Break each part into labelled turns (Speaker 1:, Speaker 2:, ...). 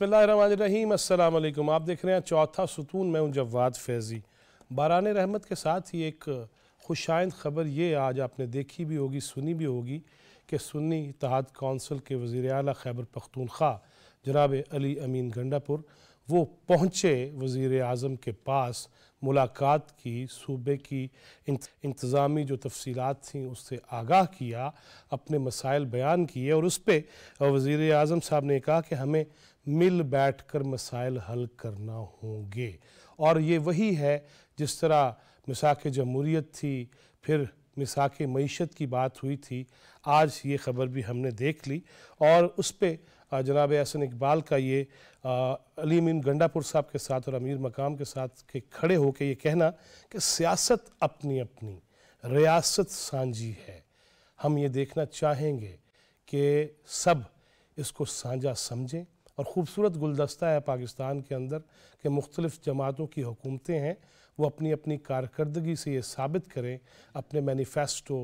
Speaker 1: बसमीम अल्लाम आप देख रहे हैं चौथा सुतून में हूँ जवाद फैज़ी बारान रहमत के साथ ही एक खुशाइंद ख़बर ये आज आपने देखी भी होगी सुनी भी होगी कि सुन्नी इतिहाद कौंसिल के वज़ी अली खैबर पख्तूनख्वा जनाब अली अमीन गंडापुर वो पहुँचे वज़ी अजम के पास मुलाकात की सूबे की इंतज़ामी जो तफसीलात थी उससे आगाह किया अपने मसाइल बयान किए और उस पर वज़ी अजम साहब ने कहा कि हमें मिल बैठकर मसाइल हल करना होंगे और ये वही है जिस तरह मिसाक जमहूरीत थी फिर मिसाक मीशत की बात हुई थी आज ये ख़बर भी हमने देख ली और उस पर जनाब असन इकबाल का ये अली मीन गंडापुर साहब के साथ और अमीर मकाम के साथ के खड़े होकर ये कहना कि सियासत अपनी अपनी रियासत सांझी है हम ये देखना चाहेंगे कि सब इसको साझा समझें और ख़ूबसूरत गुलदस्ता है पाकिस्तान के अंदर कि मुख्तलिफ़ जमातों की हुकूमतें हैं वो अपनी अपनी कारकर्दगी से ये साबित करें अपने मैनिफेस्टो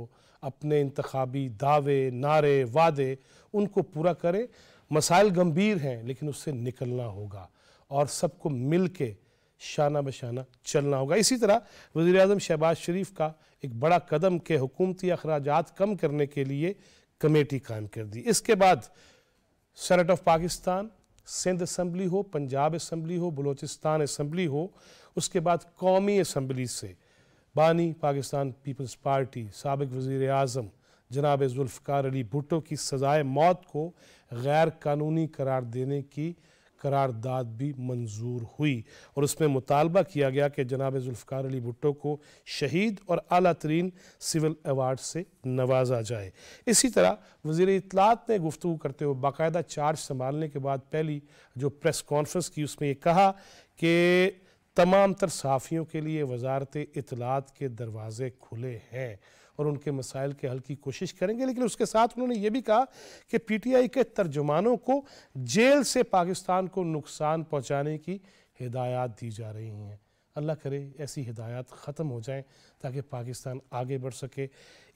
Speaker 1: अपने इंतबी दावे नारे वादे उनको पूरा करें मसाइल गंभीर हैं लेकिन उससे निकलना होगा और सबको मिल के शाना बशाना चलना होगा इसी तरह वज़ी अजम शहबाज शरीफ का एक बड़ा कदम के हुकूमती अखराज कम करने के लिए कमेटी कायम कर दी इसके बाद senate of Pakistan Sindh assembly हो पंजाब असम्बली हो बलोचिस्तान असम्बली हो उसके बाद कौमी असम्बली से बानी पाकिस्तान पीपल्स पार्टी सबक वज़ी अजम जनाब जुल्फ़ार अली भुट्टो की सज़ाए मौत को गैर कानूनी करार देने की करारदाद भी मंजूर हुई और उसमें मुतालबा किया गया कि जनाब जुल्फ़ार अली भुट्टो को शहीद और अला तरीन सिविल एवार्ड से नवाजा जाए इसी तरह वजीर इतलात ने गुफ्तु करते हुए बाकायदा चार्ज संभालने के बाद पहली जो प्रेस कॉन्फ्रेंस की उसमें ये कहा कि तमाम तर सहाफ़ियों के लिए वजारत इतलात के दरवाज़े खुले हैं और उनके मसाइल के हल की कोशिश करेंगे लेकिन उसके साथ उन्होंने ये भी कहा कि पीटीआई के तर्जुमानों को जेल से पाकिस्तान को नुकसान पहुँचाने की हिदायत दी जा रही हैं अल्लाह करे ऐसी हिदायत ख़त्म हो जाएँ ताकि पाकिस्तान आगे बढ़ सके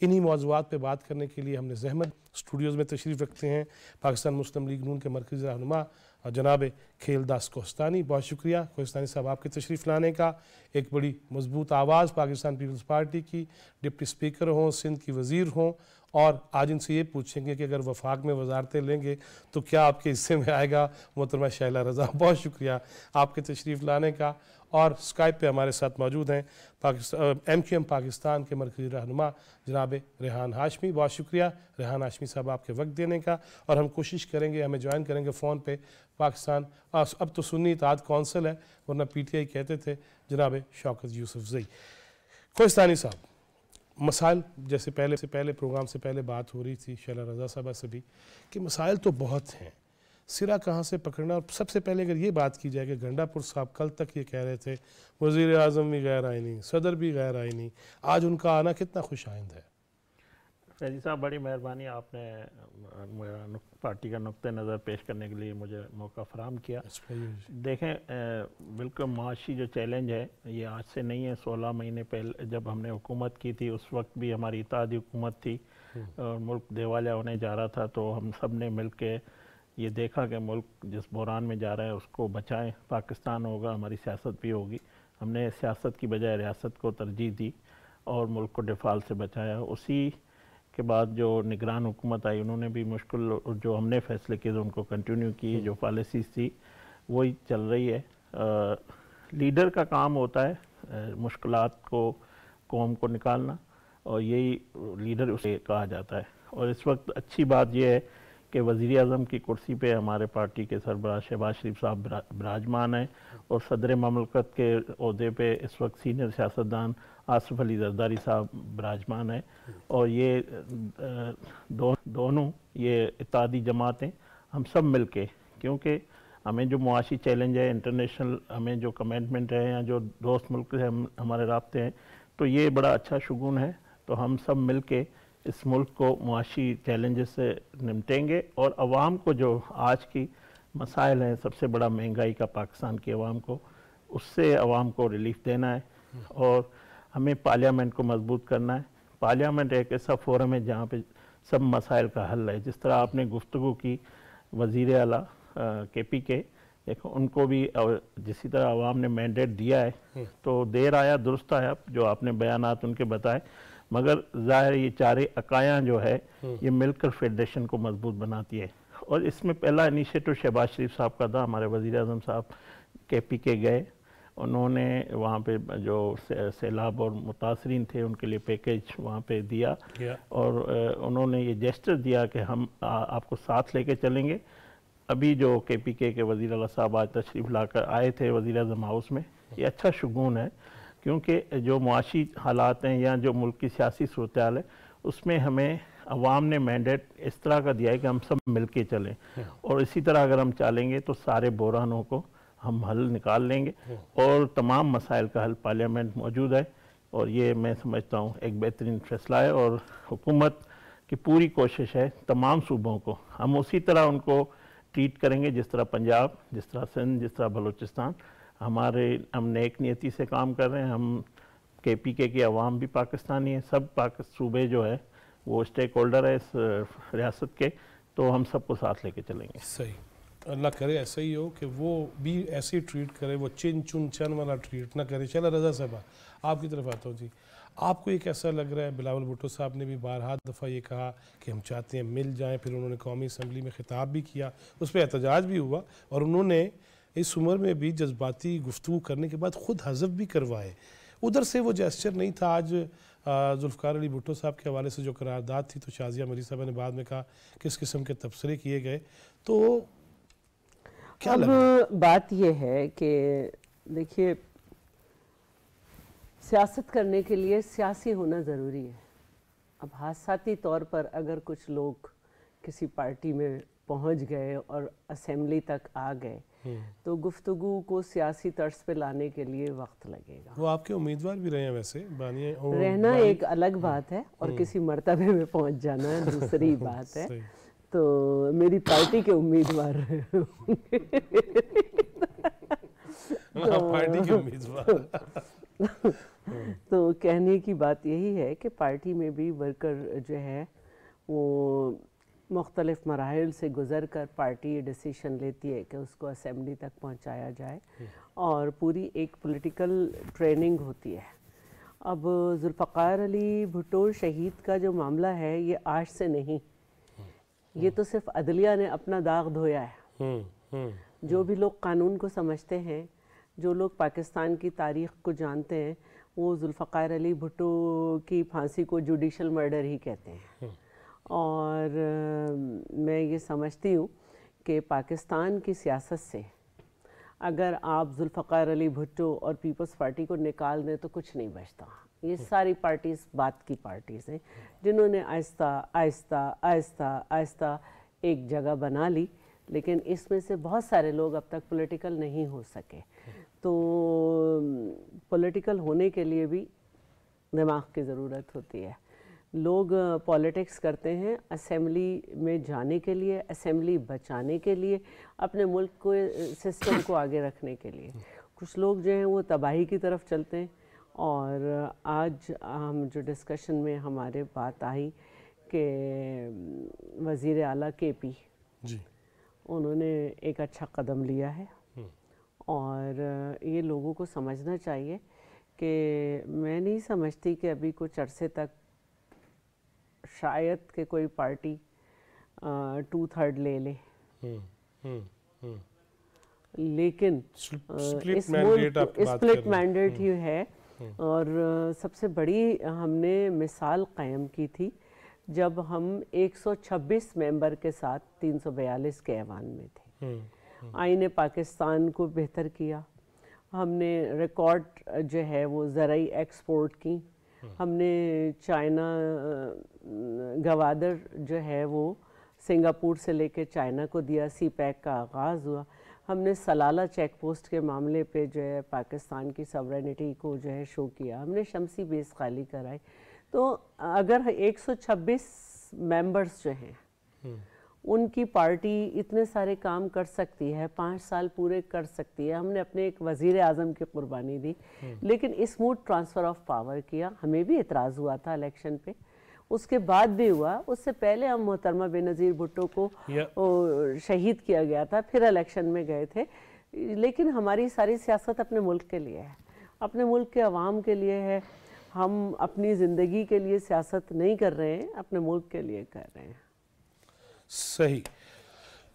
Speaker 1: इन्हीं मौजूद पर बात करने के लिए हमने जहमत स्टूडियोज़ में तशरीफ़ रखते हैं पाकिस्तान मुस्लिम लीग नून के मरकज़ी रहनुमा और जनाब खेलदास कोस्तानी बहुत शुक्रिया कोस्तानी साहब आपके तशरीफ़ लाने का एक बड़ी मजबूत आवाज़ पाकिस्तान पीपल्स पार्टी की डिप्टी स्पीकर हों सिंध की वज़ीर हों और आज इनसे ये पूछेंगे कि अगर वफाक में वजारतें लेंगे तो क्या आपके हिस्से में आएगा मोहतरमा शैला रज़ा बहुत शुक्रिया आपके तशरीफ़ लाने का और स्काइप पे हमारे साथ मौजूद हैं Pakistan M Q M Pakistan के मरकजी रहनुमा जनाब रेहान हाशमी बहुत शुक्रिया रेहान हाशमी साहब आपके वक्त देने का और हम कोशिश करेंगे हमें ज्वाइन करेंगे फ़ोन पे पाकिस्तान अब तो सुन्नी इतिहाद कौंसिल है वरना पी टी आई कहते थे जनाब शौकत यूसुफ जई कोस्तानी साहब मसाइल जैसे पहले से पहले प्रोग्राम से पहले बात हो रही थी शैला रजा साहबा से भी कि मसाइल तो बहुत हैं सिरा कहाँ से पकड़ना और सबसे पहले अगर ये बात की जाए कि गंडापुर साहब कल तक ये कह रहे थे वज़ी अजम भी गैर नहीं सदर भी गैर नहीं आज उनका आना कितना खुश आइंद है
Speaker 2: फैजी साहब बड़ी मेहरबानी आपने मेरा पार्टी का नुक़ नज़र पेश करने के लिए मुझे मौका फराम किया देखें बिल्कुल माशी जो चैलेंज है ये आज से नहीं है सोलह महीने पहले जब हमने हुकूमत की थी उस वक्त भी हमारी इतिहादी हुकूमत थी हम्म। और मुल्क देवालिया होने जा रहा था तो हम सब ने मिल के ये देखा कि मुल्क जिस बहरान में जा रहा है उसको बचाएं पाकिस्तान होगा हमारी सियासत भी होगी हमने सियासत की बजाय रियासत को तरजीह दी और मुल्क को डिफाल से बचाया उसी के बाद जो निगरान हुकूमत आई उन्होंने भी मुश्किल जो हमने फैसले किए थे उनको कंटिन्यू किए हम्म। जो पॉलिसीज थी वही चल रही है आ, लीडर का काम होता है मुश्किल को कौम को निकालना और यही लीडर उसे कहा जाता है और इस वक्त अच्छी बात यह है कि वज़ी अजम की कुर्सी पर हमारे पार्टी के सरबराह शहबाज शरीफ साहब विराजमान हैं और सदर ममलकत के अहदे पर इस वक्त सीनियर सियासतदान आसफ़ अली जरदारी साहब विराजमान हैं और ये दो, दोनों ये इतादी जमातें हम सब मिल के क्योंकि हमें जो मुआशी चैलेंज है इंटरनेशनल हमें जो कमेंटमेंट है या जो दोस्त मुल्क से हम हमारे रबते हैं तो ये बड़ा अच्छा शगुन है तो हम सब मिल के इस मुल्क को मुआशी चैलेंज से निपटेंगे और आवाम को जो आज की मसाइल हैं सबसे बड़ा महंगाई का पाकिस्तान की आवाम को उससे आवाम को रिलीफ देना है और हमें पार्लियामेंट को मजबूत करना है पार्लियामेंट एक ऐसा फोरम है जहाँ पे सब मसाइल का हल है जिस तरह आपने गुफ्तु की वज़ी अला के पी के देखो उनको भी जिस तरह आवाम ने मैंडेट दिया है हम्म। तो देर आया दुरुस्त आया जो आपने बयान उनके बताए मगर ज़ाहिर ये चारे अकाया जो है हम्म। ये मिलकर फेडरेशन को मजबूत बनाती है और इसमें पहला इनिशिएटिव शहबाज शरीफ साहब का था हमारे वज़ी अजम साहब के पी के गए उन्होंने वहाँ पे जो सैलाब और मुतासरीन थे उनके लिए पैकेज वहाँ पे दिया और उन्होंने ये जेस्टर दिया कि हम आ, आपको साथ लेके चलेंगे अभी जो के पी के के वजीर साहब आज तशरीफ़ लाकर आए थे वज़ी अजम हाउस में ये अच्छा शगुन है क्योंकि जो मुआशी हालात हैं या जो मुल्क की सियासी सूरत है उसमें हमें अवाम ने मैंडेट इस तरह का दिया है कि हम सब मिल के चलें हाँ। और इसी तरह अगर हम चलेंगे तो सारे बहरानों को हम हल निकाल लेंगे हाँ। और तमाम मसाइल का हल पार्लियामेंट मौजूद है और ये मैं समझता हूँ एक बेहतरीन फैसला है और हुकूमत की पूरी कोशिश है तमाम सूबों को हम उसी तरह उनको ट्रीट करेंगे जिस तरह पंजाब जिस तरह सिंध जिस तरह बलूचिस्तान हमारे हम नेक नियति से काम कर रहे हैं हम के पी के की आवाम भी पाकिस्तानी है सब पाक सूबे जो है वो स्टेक होल्डर है इस रियासत के तो हम सबको साथ लेके चलेंगे सही
Speaker 1: अल्लाह करे ऐसा ही हो कि वो भी ऐसे ही ट्रीट करे वो चिन चुन चन वाला ट्रीट ना करे चला रजा साहबा आपकी तरफ आता हूँ जी आपको एक ऐसा लग रहा है बिलावल भुट्टो साहब ने भी हाथ दफ़ा ये कहा कि हम चाहते हैं मिल जाएं फिर उन्होंने कौमी असम्बली में ख़िताब भी किया उस पर एहतजाज भी हुआ और उन्होंने इस उम्र में भी जज्बाती गुफ्तु करने के बाद ख़ुद हजफ भी करवाए उधर से वो जेस्चर नहीं था आज जुल्फ़ार अली भुट्टो साहब के हवाले से जो करारदाद थी तो शाजिया मरी साहब ने बाद में कहा किस किस्म के तबसरे किए गए तो
Speaker 3: क्या अब बात यह है कि देखिए सियासत करने के लिए सियासी होना ज़रूरी है अब हादसाती तौर पर अगर कुछ लोग किसी पार्टी में पहुंच गए और असेंबली तक आ गए हम्म। तो गुफ्तगु को सियासी तर्ज पे लाने के लिए वक्त
Speaker 1: लगेगा वो आपके उम्मीदवार भी रहे हैं वैसे बानिया रहना बानी। एक अलग हाँ। बात है और हम्म। किसी मरतबे
Speaker 3: में पहुंच जाना दूसरी बात है तो मेरी पार्टी के उम्मीदवार तो,
Speaker 1: पार्टी के उम्मीदवार तो-,
Speaker 3: तो कहने की बात यही है कि पार्टी में भी वर्कर जो है वो मुख्तलिफ मराहल से गुज़र कर पार्टी ये डिसीशन लेती है कि उसको असम्बली तक पहुँचाया जाए और पूरी एक पोलिटिकल ट्रेनिंग होती है अब जुल्फ़ार अली भुटो शहीद का जो मामला है ये आज से नहीं ये तो सिर्फ अदलिया ने अपना दाग धोया है हम्म, हम्म। जो भी लोग कानून को समझते हैं जो लोग पाकिस्तान की तारीख को जानते हैं वो जुल्फ़ार अली भुटो की फांसी को जुडिशल मर्डर ही कहते हैं हम्म। और मैं ये समझती हूँ कि पाकिस्तान की सियासत से अगर आप जुल्फ़ार अली भुट्टो और पीपल्स पार्टी को निकाल दें तो कुछ नहीं बचता ये हम्म। सारी पार्टीज़ बात की पार्टीज़ हैं जिन्होंने आहिस्ता आहिस्ता आहिस्ता आहिस्ता एक जगह बना ली लेकिन इसमें से बहुत सारे लोग अब तक पॉलिटिकल नहीं हो सके हम्म। तो पॉलिटिकल होने के लिए भी दिमाग की ज़रूरत होती है लोग पॉलिटिक्स करते हैं असेंबली में जाने के लिए असेंबली बचाने के लिए अपने मुल्क को सिस्टम को आगे रखने के लिए कुछ लोग जो हैं वो तबाही की तरफ चलते हैं और आज हम जो डिस्कशन में हमारे बात आई कि वज़ी अला के पी जी उन्होंने एक अच्छा कदम लिया है हम्म। और ये लोगों को समझना चाहिए कि मैं नहीं समझती कि अभी कुछ अरसे तक शायद के कोई पार्टी टू थर्ड ले ले
Speaker 2: हम्म, हम्म, हम्म।
Speaker 3: लेकिन स्प्लिट मैंडेट ही है और सबसे बड़ी हमने मिसाल कायम की थी जब हम 126 मेंबर के साथ 342 के ऐवान में थे आईने पाकिस्तान को बेहतर किया हमने रिकॉर्ड जो है वो ज़रूरी एक्सपोर्ट की हमने चाइना गवादर जो है वो सिंगापुर से लेके चाइना को दिया सी पैक का आगाज़ हुआ हमने सलाला चेक पोस्ट के मामले पे जो है पाकिस्तान की सवरेनिटी को जो है शो किया हमने शमसी बेस खाली कराई तो अगर 126 मेंबर्स जो हैं हम्म। उनकी पार्टी इतने सारे काम कर सकती है पाँच साल पूरे कर सकती है हमने अपने एक वज़ी अज़म की कुर्बानी दी हम्म। लेकिन स्मूथ ट्रांसफ़र ऑफ पावर किया हमें भी इतराज़ हुआ था इलेक्शन पे उसके बाद भी हुआ उससे पहले हम मोहतरमा बेनज़ीर भुट्टो को शहीद किया गया था फिर इलेक्शन में गए थे लेकिन हमारी सारी सियासत अपने मुल्क के लिए है अपने मुल्क के आवाम के लिए है हम अपनी ज़िंदगी के लिए सियासत नहीं कर रहे हैं अपने मुल्क के लिए कर रहे हैं
Speaker 1: सही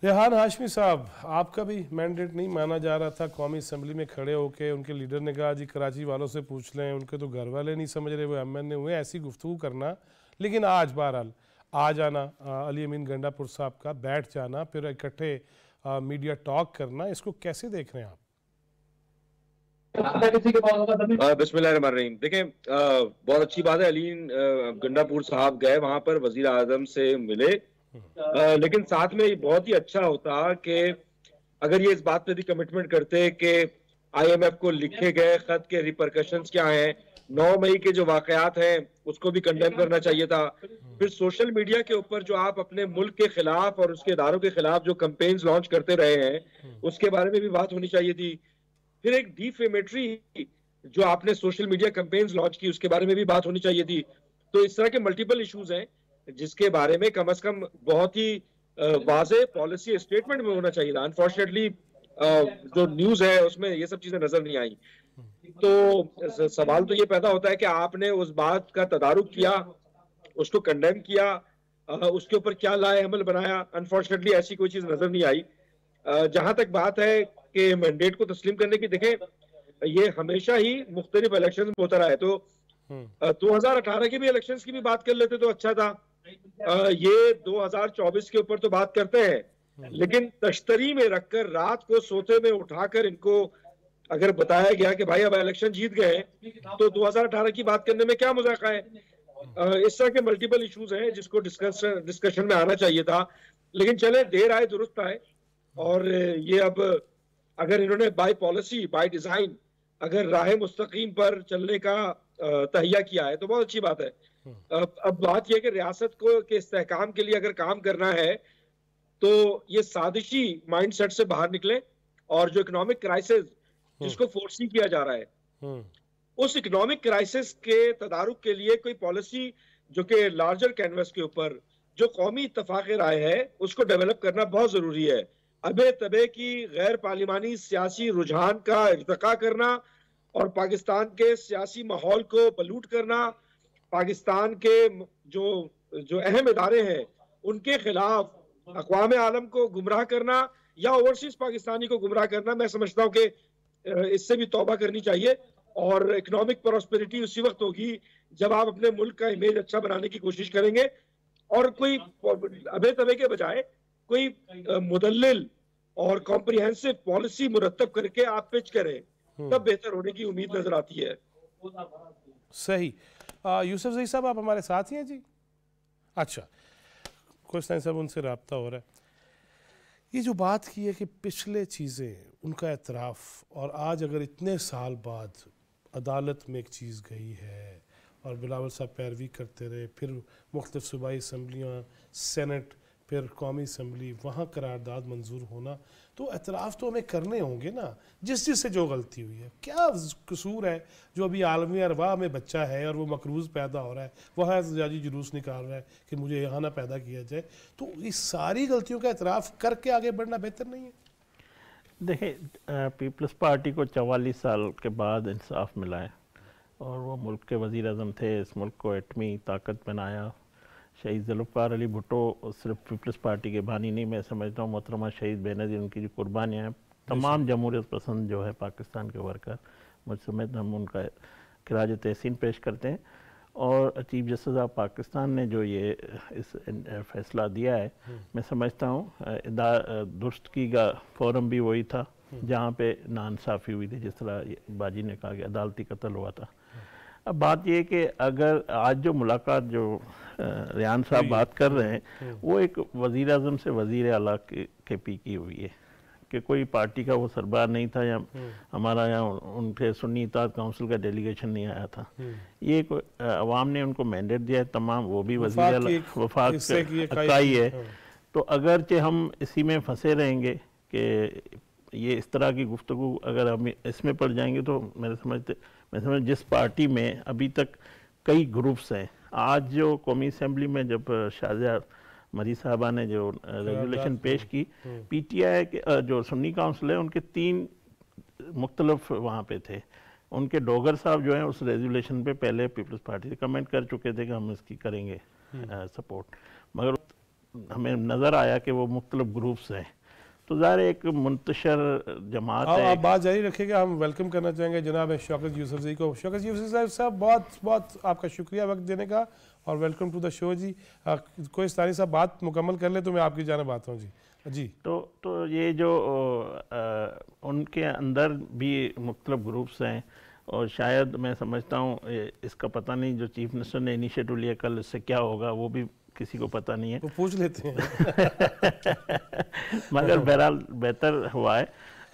Speaker 1: रेहान हाशमी साहब आपका भी मैंडेट नहीं माना जा रहा था कौमी असम्बली में खड़े होकर उनके लीडर ने कहा जी कराची वालों से पूछ लें उनके तो घर वाले नहीं समझ रहे वो एम एन ए हुए ऐसी गुफ्तु करना लेकिन आज बहरहाल आ जाना अली अमीन गंडापुर साहब का बैठ जाना फिर इकट्ठे मीडिया टॉक करना इसको कैसे देख रहे हैं आप
Speaker 4: देखिए बहुत अच्छी बात है अलीन गंडापुर साहब गए वहां पर वजीर आजम से मिले लेकिन साथ में बहुत ही अच्छा होता कि अगर ये इस बात पे भी कमिटमेंट करते कि आईएमएफ को लिखे गए खत के रिपरकशंस क्या हैं नौ मई के जो वाकयात हैं उसको भी कंडेम करना चाहिए था फिर सोशल मीडिया के ऊपर जो आप अपने मुल्क के खिलाफ और उसके इदारों के खिलाफ जो कंपेन्स लॉन्च करते रहे हैं उसके बारे में भी बात होनी चाहिए थी फिर एक डिफेमेट्री जो आपने सोशल मीडिया कंपेन्स लॉन्च की उसके बारे में भी बात होनी चाहिए थी तो इस तरह के मल्टीपल इश्यूज हैं जिसके बारे में कम अज कम बहुत ही वाजे पॉलिसी स्टेटमेंट में होना चाहिए था अनफॉर्चुनेटली जो न्यूज है उसमें ये सब चीजें नजर नहीं आई तो सवाल तो ये पैदा होता है कि आपने उस बात का तदारुक किया उसको कंडेम किया उसके ऊपर क्या लाए अमल बनाया अनफॉर्चुनेटली ऐसी कोई चीज नजर नहीं आई जहां तक बात है कि मैंडेट को तस्लीम करने की देखें ये हमेशा ही मुख्तलिफ इलेक्शन में होता रहा है तो हम्म। दो हजार अठारह के भी इलेक्शन की भी बात कर लेते तो अच्छा था ये 2024 के ऊपर तो बात करते हैं हम्म। लेकिन तश्तरी में रखकर रात को सोते में उठाकर इनको अगर बताया गया कि भाई अब इलेक्शन जीत गए तो 2018 की बात करने में क्या मजाक है इस तरह के मल्टीपल इश्यूज हैं जिसको डिस्कशन डिस्कशन में आना चाहिए था लेकिन चले देर आए दुरुस्त आए और ये अब अगर इन्होंने बाय पॉलिसी बाय डिजाइन अगर राह मुस्तकीम पर चलने का तहिया किया है तो बहुत अच्छी बात है हम्म। अब अब बात यह कि रियासत को के इस्तेकाम के लिए अगर काम करना है तो ये साजिशी माइंडसेट से बाहर निकले और जो इकोनॉमिक हम्म। क्राइसिस जिसको फोर्सिंग किया जा रहा है हम्म। उस इकोनॉमिक क्राइसिस के तदारुक के लिए कोई पॉलिसी जो कि लार्जर कैनवस के ऊपर जो कौमी इतफाक राय है उसको डेवलप करना बहुत जरूरी है अबे तबे की गैर पार्लिमानी सियासी रुझान का इरतका करना और पाकिस्तान के सियासी माहौल को पलूट करना पाकिस्तान के जो जो अहम इदारे हैं उनके खिलाफ अकवाम आलम को गुमराह करना या ओवरसीज पाकिस्तानी को गुमराह करना मैं समझता हूँ कि इससे भी तोबा करनी चाहिए और इकोनॉमिक प्रॉस्पेरिटी उसी वक्त होगी जब आप अपने मुल्क का इमेज अच्छा बनाने की कोशिश करेंगे और कोई अबे तबे के बजाय कोई मुदल और कॉम्प्रिहेंसिव पॉलिसी मुरतब करके आप पिच करें तब हम्म। बेहतर होने की उम्मीद नजर आती है सही यूसुफ जई साहब आप हमारे साथ ही हैं जी
Speaker 1: अच्छा कुछ नहीं साहब उनसे रबता हो रहा है ये जो बात की है कि पिछले चीज़ें उनका एतराफ़ और आज अगर इतने साल बाद अदालत में एक चीज़ गई है और बिलावल साहब पैरवी करते रहे फिर मुख्तफ सूबाई इसम्बलियाँ सेनेट फिर कौमी इसम्बली वहाँ करारदाद मंजूर होना तो एतराफ़ तो हमें करने होंगे ना जिस चीज़ से जो गलती हुई है क्या कसूर है जो अभी आलमी अरवा में बच्चा है और वो मकरूज़ पैदा हो रहा है वहाँ एहतजाजी जुलूस निकाल रहा है कि मुझे यहाँ ना पैदा किया जाए तो इस सारी गलतियों का एतराफ़ करके आगे बढ़ना बेहतर नहीं है
Speaker 2: देखिए पीपल्स पार्टी को चवालीस साल के बाद इंसाफ मिला है और वो मुल्क के वज़ी अजम थे इस मुल्क को एटमी ताकत बनाया शहीद जुल्फ़ार अली भुट्टो सिर्फ पीपल्स पार्टी के बानी नहीं मैं समझता हूँ मोहतरमा शहीद बेनजी उनकी जो कुर्बानियाँ हैं तमाम जमहूरियत पसंद जो है पाकिस्तान के वर्कर मुझ समझता हम उनका खराज तहसीन पेश करते हैं और चीफ जस्टिस ऑफ पाकिस्तान ने जो ये इस फैसला दिया है हम्म। मैं समझता हूँ की का फोरम भी वही था हम्म। जहाँ पे नानसाफ़ी हुई थी जिस तरह बाजी ने कहा कि अदालती कत्ल हुआ था अब बात यह कि अगर आज जो मुलाकात जो रियान साहब बात कर रहे हैं वो एक वज़ी अजम से वज़ी अला के, के पी की हुई है कि कोई पार्टी का वो सरबार नहीं था या हमारा यहाँ उनके सुन्नी इतात काउंसिल का डेलीगेशन नहीं आया था ये अवाम ने उनको मैंडेट दिया है तमाम वो भी वजी वफाक इकाई है तो अगरचे हम इसी में फंसे रहेंगे कि ये इस तरह की गुफ्तु अगर हम इसमें पड़ जाएंगे तो मेरे समझते मैं मतलब समझ जिस पार्टी में अभी तक कई ग्रुप्स हैं आज जो कौमी असम्बली में जब शाहजहा मरी साहबा ने जो रेगुलेशन पेश की हम्म। पीटीआई के जो सुन्नी काउंसिल है उनके तीन मुख्तलफ वहाँ पे थे उनके डोगर साहब जो हैं उस रेजुलेशन पे पहले पीपल्स पार्टी से कमेंट कर चुके थे कि हम इसकी करेंगे सपोर्ट हम्म। मगर हमें नज़र आया कि वो मुख्तलिफ ग्रुप्स हैं तो ज़ाहिर एक मुंतशर जमात आ, हाँ, है आप बात
Speaker 1: जारी रखेगा हम वेलकम करना चाहेंगे जनाब शौकत यूसुफ जी को शौकत यूसुफ साहब बहुत बहुत आपका शुक्रिया वक्त देने का और वेलकम टू द शो जी कोई स्थानी साहब बात मुकम्मल कर ले तो मैं आपकी जाना बात हूँ जी जी
Speaker 2: तो तो ये जो आ, उनके अंदर भी मुख्तलिफ ग्रुप्स हैं और शायद मैं समझता हूँ इसका पता नहीं जो चीफ मिनिस्टर ने इनिशिएटिव लिया कल इससे क्या होगा वो भी किसी को पता नहीं है वो पूछ लेते हैं मगर बहरहाल बेहतर हुआ है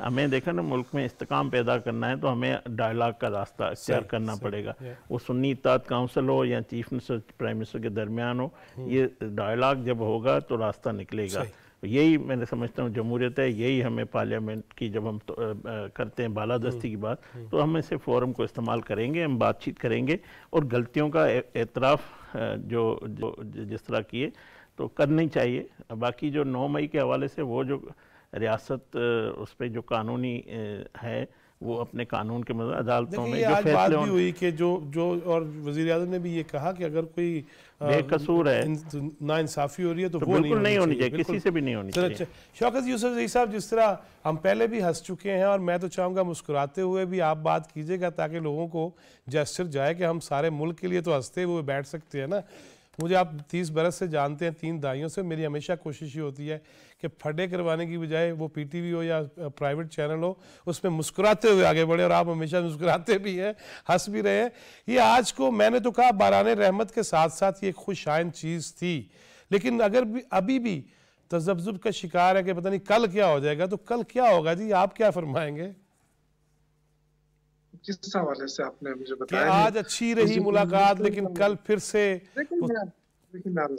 Speaker 2: हमें देखा ना मुल्क में इस्तकाम पैदा करना है तो हमें डायलाग का रास्ता अख्तियार करना सही, पड़ेगा वो सुन्नी इतात काउंसिल हो या चीफ मिनिस्टर प्राइम मिनिस्टर के दरमियान हो हम्म। ये डायलाग जब होगा तो रास्ता निकलेगा तो यही मैंने समझता हूँ जमहूरियत है यही हमें पार्लियामेंट की जब हम तो, आ, आ, करते हैं बालादस्ती हम्म, की बात हम्म। तो हम इसे फोरम को इस्तेमाल करेंगे हम बातचीत करेंगे और गलतियों का एतराफ़ जो, जो जिस तरह किए तो करनी चाहिए बाकी जो नौ मई के हवाले से वो जो रियासत उस पर जो कानूनी है वो अपने कानून के मतलब अदालतों में जो फैसले भी हुई
Speaker 1: कि जो जो और वजीर अजम ने भी ये कहा कि अगर कोई बेकसूर है तो ना इंसाफी हो रही है तो, तो वो बिल्कुल नहीं होनी चाहिए किसी से भी नहीं होनी चाहिए शौकत यूसुफ जी साहब जिस तरह हम पहले भी हंस चुके हैं और मैं तो चाहूँगा मुस्कुराते हुए भी आप बात कीजिएगा ताकि लोगों को जैसर जाए कि हम सारे मुल्क के लिए तो हंसते हुए बैठ सकते हैं ना मुझे आप तीस बरस से जानते हैं तीन दाइयों से मेरी हमेशा कोशिश ही होती है कि फटे करवाने की बजाय वो पीटीवी हो या प्राइवेट चैनल हो उसमें मुस्कुराते हुए आगे बढ़े और आप हमेशा मुस्कुराते भी हैं हंस भी रहे हैं ये आज को मैंने तो कहा बारान रहमत के साथ साथ ये खुशाइन चीज़ थी लेकिन अगर भी अभी भी तजब्जुब का शिकार है कि पता नहीं कल क्या हो जाएगा तो कल क्या होगा जी आप क्या फरमाएंगे किस हवाले
Speaker 5: से आपने मुझे बताया आज अच्छी रही मुलाकात लेकिन तो कल फिर से लेकिन, लेकिन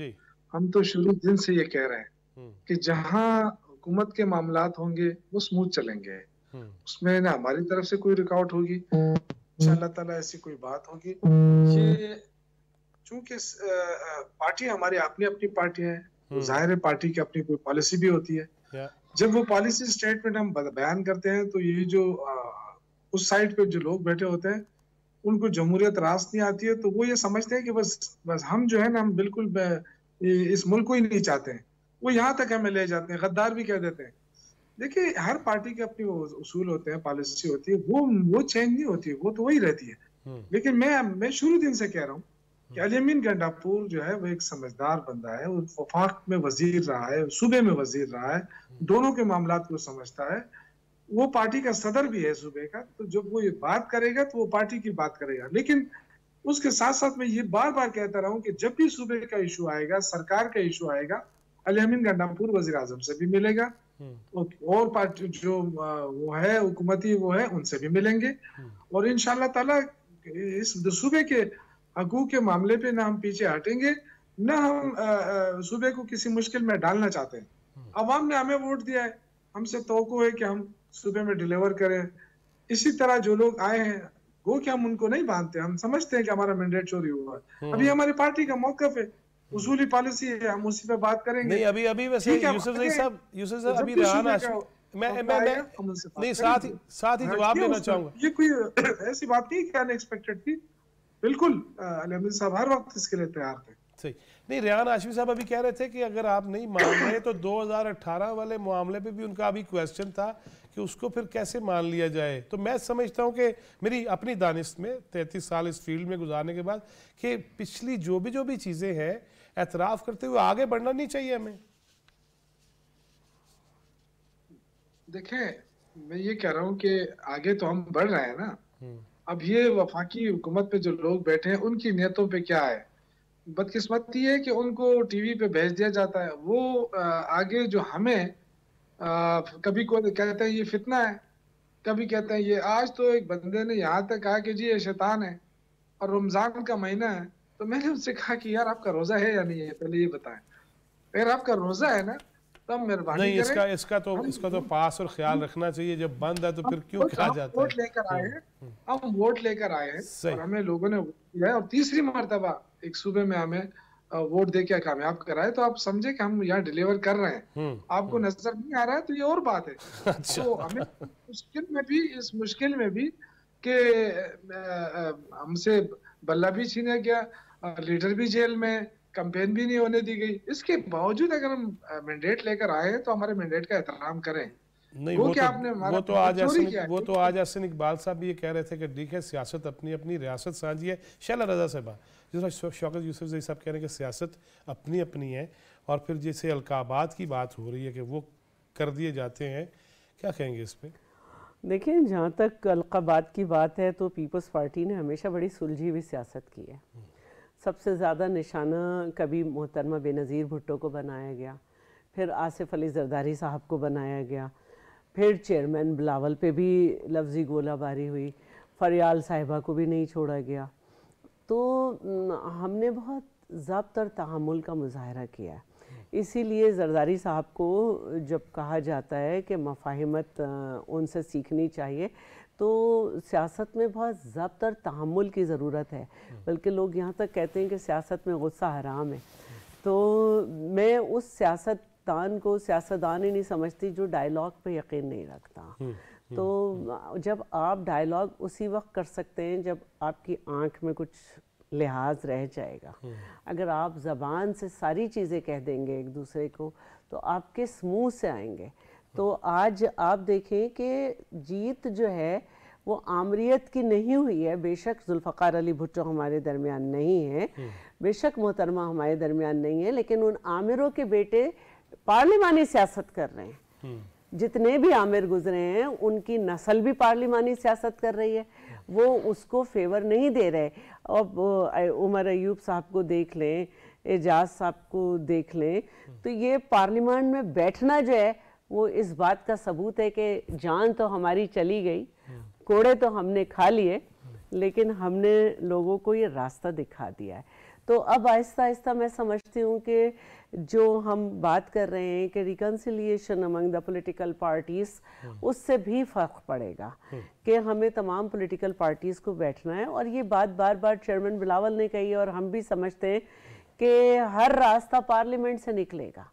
Speaker 5: जी हम तो शुरू दिन से ये कह रहे हैं कि जहां हुकूमत के मामला होंगे वो स्मूथ चलेंगे उसमें ना हमारी तरफ से कोई रुकावट होगी अल्लाह ताला ऐसी कोई बात होगी ये चूंकि पार्टी हमारी अपनी अपनी पार्टी है हम्म। जाहिर है पार्टी की अपनी कोई पॉलिसी भी होती है जब वो पॉलिसी स्टेटमेंट हम बयान करते हैं तो ये जो उस साइड पे जो लोग बैठे होते हैं उनको जमहूरियत रास नहीं आती है तो वो ये समझते हैं कि बस बस हम जो है ना हम बिल्कुल इस मुल्क को ही नहीं चाहते हैं वो यहाँ तक हमें ले जाते हैं गद्दार भी कह देते हैं देखिए हर पार्टी के अपने उसूल होते हैं पॉलिसी होती है वो वो चेंज नहीं होती है वो तो वही रहती है हम्म। लेकिन मैं मैं शुरू दिन से कह रहा हूँ कि हम्म। अलीमीन गंडापुर जो है वो एक समझदार बंदा है वो वफाक में वजीर रहा है सूबे में वजीर रहा है हम्म। दोनों के मामला को समझता है वो पार्टी का सदर भी है सूबे का तो जब वो ये बात करेगा तो वो पार्टी की बात करेगा लेकिन उसके साथ साथ मैं ये बार बार कहता रहा हूँ कि जब भी सूबे का इशू आएगा सरकार का इशू आएगा अली गंडा गंडापुर वजी अजम से भी मिलेगा हम्म। और पार्टी जो वो है हुकूमती वो है उनसे भी मिलेंगे हम्म। और इन ताला इस सूबे के हकूक के मामले पे ना हम पीछे हटेंगे ना हम सूबे को किसी मुश्किल में डालना चाहते हैं हम्म। अवाम ने हमें वोट दिया है हमसे तो है कि हम सूबे में डिलीवर करें इसी तरह जो लोग आए हैं वो क्या हम उनको नहीं बांधते हम समझते हैं कि हमारा मैंडेट चोरी हुआ है अभी हमारी पार्टी का मौका है उसूली पॉलिसी है हम उसी पे बात करेंगे नहीं अभी अभी वैसे यूसुफ साहब यूसुफ साहब अभी रहा मैं मैं मैं नहीं साथ ही साथ ही हाँ, जवाब देना चाहूंगा ये कोई ऐसी बात नहीं क्या अनएक्सपेक्टेड थी बिल्कुल अलमिन साहब हर वक्त इसके लिए तैयार थे
Speaker 1: सही नहीं रियान आशमी साहब अभी कह रहे थे कि अगर आप नहीं मान रहे तो 2018 वाले मामले पे भी उनका अभी क्वेश्चन था कि उसको फिर कैसे मान लिया जाए तो मैं समझता हूं कि मेरी अपनी दानिश में 33 साल इस फील्ड में गुजारने के बाद कि पिछली जो भी जो भी चीज़ें हैं
Speaker 5: एतराफ़ करते हुए आगे बढ़ना नहीं चाहिए हमें देखे मैं ये कह रहा हूँ कि आगे तो हम बढ़ रहे हैं ना हम्म। अब ये वफाकी हुकूमत पे जो लोग बैठे हैं उनकी नीयतों पे क्या है बदकिस्मती है कि उनको टीवी पे भेज दिया जाता है वो आगे जो हमें आ, कभी को कहते हैं ये फितना है कभी कहते हैं ये आज तो एक बंदे ने यहाँ तक कहा कि जी ये शैतान है और रमज़ान का महीना है तो मैंने उनसे कहा कि यार आपका रोजा है या नहीं है पहले ये बताएं अगर आपका रोजा है ना तो मेहरबानी इसका इसका तो इसका तो
Speaker 1: पास और ख्याल रखना चाहिए जब बंद है तो फिर क्यों कहा जाता वोट
Speaker 5: लेकर आए हैं हम्म। हम वोट लेकर आए हैं हमें लोगों ने दिया और तीसरी मरतबा एक सूबे में हमें वोट दे के कामयाब कराए तो आप समझे कि हम यहाँ डिलीवर कर रहे हैं हम्म, आपको हम्म। नजर नहीं आ रहा है तो ये और बात है अच्छा। तो हमें मुश्किल में भी इस मुश्किल में भी कि हमसे बल्ला भी छीना गया और लीडर भी जेल में कंपेन भी नहीं होने दी गई इसके बावजूद अगर हम मैंडेट लेकर आए हैं तो हमारे मैंडेट का एहतराम करें
Speaker 1: नहीं वो, वो तो, आपने वो तो आज असिन वो तो आज असिन इकबाल साहब भी ये कह रहे थे कि ठीक है सियासत अपनी अपनी रियासत साझी है शैला रजा साहबा जिस शौकत यूसुफ जई साहब कह रहे हैं कि सियासत अपनी अपनी है और फिर जैसे अलकाबाद की बात हो रही है कि वो कर दिए जाते हैं क्या कहेंगे इस पर
Speaker 3: देखिए जहाँ तक अलकाबाद की बात है तो पीपल्स पार्टी ने हमेशा बड़ी सुलझी हुई सियासत की है हम्म। सबसे ज़्यादा निशाना कभी मोहतरमा बेनज़ीर भुट्टो को बनाया गया फिर आसिफ अली जरदारी साहब को बनाया गया फिर चेयरमैन बिलावल पे भी लफ्ज़ी गोलाबारी हुई फरियाल साहिबा को भी नहीं छोड़ा गया तो हमने बहुत जब्त और तहमुल का मुजाहरा किया इसीलिए जरदारी साहब को जब कहा जाता है कि मफाहमत उनसे सीखनी चाहिए तो सियासत में बहुत ज़्यादातर तहमुल की ज़रूरत है बल्कि लोग यहाँ तक कहते हैं कि सियासत में गुस्सा हराम है तो मैं उस सियासतदान को सियासतदान ही नहीं समझती जो डायलॉग पे यकीन नहीं रखता हम्म, हम्म, तो हम्म। जब आप डायलॉग उसी वक्त कर सकते हैं जब आपकी आंख में कुछ लिहाज रह जाएगा अगर आप ज़बान से सारी चीज़ें कह देंगे एक दूसरे को तो आप किस मुँह से आएंगे तो आज आप देखें कि जीत जो है वो आमरीत की नहीं हुई है बेशक जुल्फ़ार अली भुट्टो हमारे दरमियान नहीं है हम्म। बेशक मोहतरमा हमारे दरमियान नहीं है लेकिन उन आमिरों के बेटे पार्लिमानी सियासत कर रहे हैं हम्म। जितने भी आमिर गुजरे हैं उनकी नस्ल भी पार्लिमानी सियासत कर रही है वो उसको फेवर नहीं दे रहे अब उमर अयूब साहब को देख लें एजाज साहब को देख लें हम्म। तो ये पार्लियामान में बैठना जो है वो इस बात का सबूत है कि जान तो हमारी चली गई कोड़े तो हमने खा लिए लेकिन हमने लोगों को ये रास्ता दिखा दिया है तो अब आहिस्ता आहिस्ता मैं समझती हूँ कि जो हम बात कर रहे हैं कि reconciliation among the political parties उससे भी फ़र्क पड़ेगा कि हमें तमाम पॉलिटिकल पार्टीज़ को बैठना है और ये बात बार बार चेयरमैन बिलावल ने कही और हम भी समझते हैं कि हर रास्ता पार्लियामेंट से निकलेगा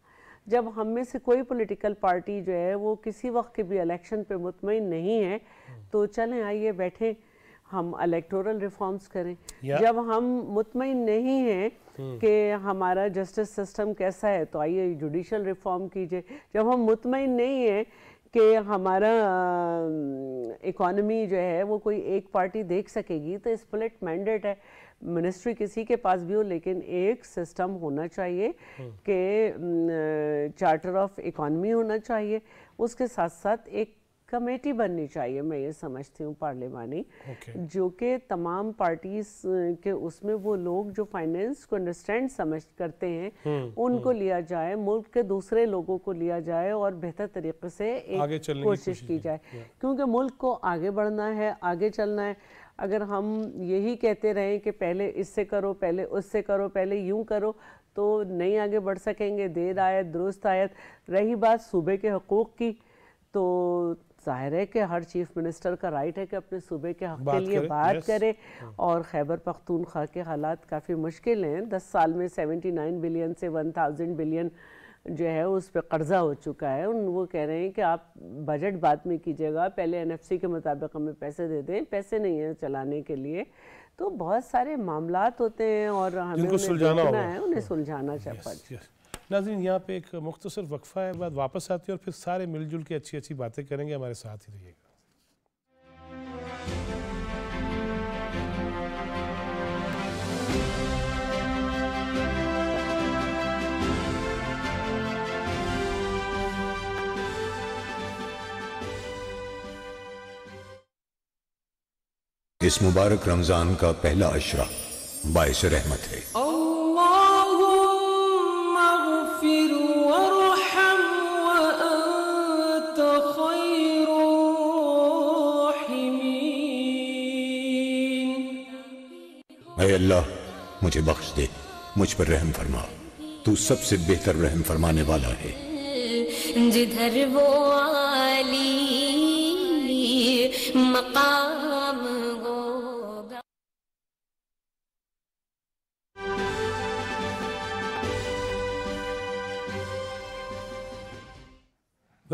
Speaker 3: जब हम में से कोई पॉलिटिकल पार्टी जो है वो किसी वक्त के भी इलेक्शन पे मुतमिन नहीं है तो चलें आइए बैठें हम इलेक्टोरल रिफॉर्म्स करें जब हम मुतमिन नहीं हैं हम्म। कि हमारा जस्टिस सिस्टम कैसा है तो आइए जुडिशल रिफॉर्म कीजिए जब हम मुतमिन नहीं हैं कि हमारा इकोनमी जो है वो कोई एक पार्टी देख सकेगी तो स्प्लिट मैंडेट है मिनिस्ट्री किसी के पास भी हो लेकिन एक सिस्टम होना चाहिए हम्म। कि चार्टर ऑफ इकॉनमी होना चाहिए उसके साथ साथ एक कमेटी बननी चाहिए मैं ये समझती हूँ पार्लियामानी okay. जो कि तमाम पार्टीज के उसमें वो लोग जो फाइनेंस को अंडरस्टैंड समझ करते हैं हुँ, हम्म, उनको हुँ. हम्म। लिया जाए मुल्क के दूसरे लोगों को लिया जाए और बेहतर तरीके से एक कोशिश की जाए क्योंकि मुल्क को आगे बढ़ना है आगे चलना है अगर हम यही कहते रहें कि पहले इससे करो पहले उससे करो पहले यूँ करो तो नहीं आगे बढ़ सकेंगे देर आयत दुरुस्त आयत रही बात सूबे के हकूक़ की तो जाहिर है कि हर चीफ मिनिस्टर का राइट है कि अपने सूबे के हक के लिए करे, बात करे हाँ। और खैबर पख्तूनख्वा के हालात काफ़ी मुश्किल हैं दस साल में सेवेंटी नाइन बिलियन से वन थाउजेंड बिलियन जो है उस पर कर्जा हो चुका है उन वो कह रहे हैं कि आप बजट बाद में कीजिएगा पहले एन एफ सी के मुताबिक हमें पैसे दे दें पैसे नहीं हैं चलाने के लिए तो बहुत सारे मामला होते हैं और हमें उन्हें है उन्हें हाँ। सुलझाना
Speaker 1: चाहिए नाजीन यहाँ पे एक मुख्तर वक्फ़ा है बाद वापस आते हैं और फिर सारे मिलजुल के अच्छी अच्छी बातें करेंगे हमारे साथ ही रहिएगा
Speaker 4: इस मुबारक
Speaker 5: रमजान का पहला अशरा बायस रहमत है
Speaker 2: मुझे बख्श दे मुझ पर रहम फरमा तू सबसे बेहतर रहम फरमाने वाला है
Speaker 3: जिधर वो आली मकान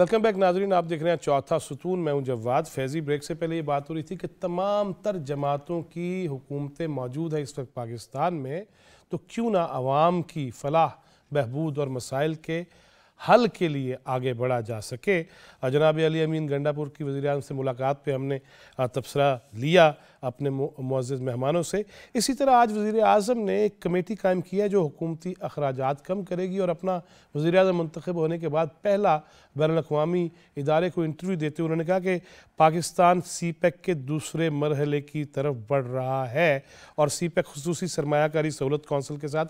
Speaker 1: वेलकम बैक नाजरीन आप देख रहे हैं चौथा सतून मैं हूं जवाद फैजी ब्रेक से पहले ये बात हो रही थी कि तमाम तर जमातों की हुकूमतें मौजूद हैं इस वक्त पाकिस्तान में तो क्यों ना आवाम की फलाह बहबूद और मसाइल के हल के लिए आगे बढ़ा जा सके जनाब अली अमीन गंडापुर की वजी से मुलाकात पर हमने तबसरा लिया अपने मुआज़ मेहमानों से इसी तरह आज वज़ी अजम ने एक कमेटी कायम किया है जो हुकूमती अखराज कम करेगी और अपना वज़ी अजम मंतखब होने के बाद पहला बैन अवी इदारे को इंटरव्यू देते हुए उन्होंने कहा कि पाकिस्तान सी पैक के दूसरे मरहले की तरफ बढ़ रहा है और सी पैक खसूसी सरमाकारी सहूलत कौंसिल के साथ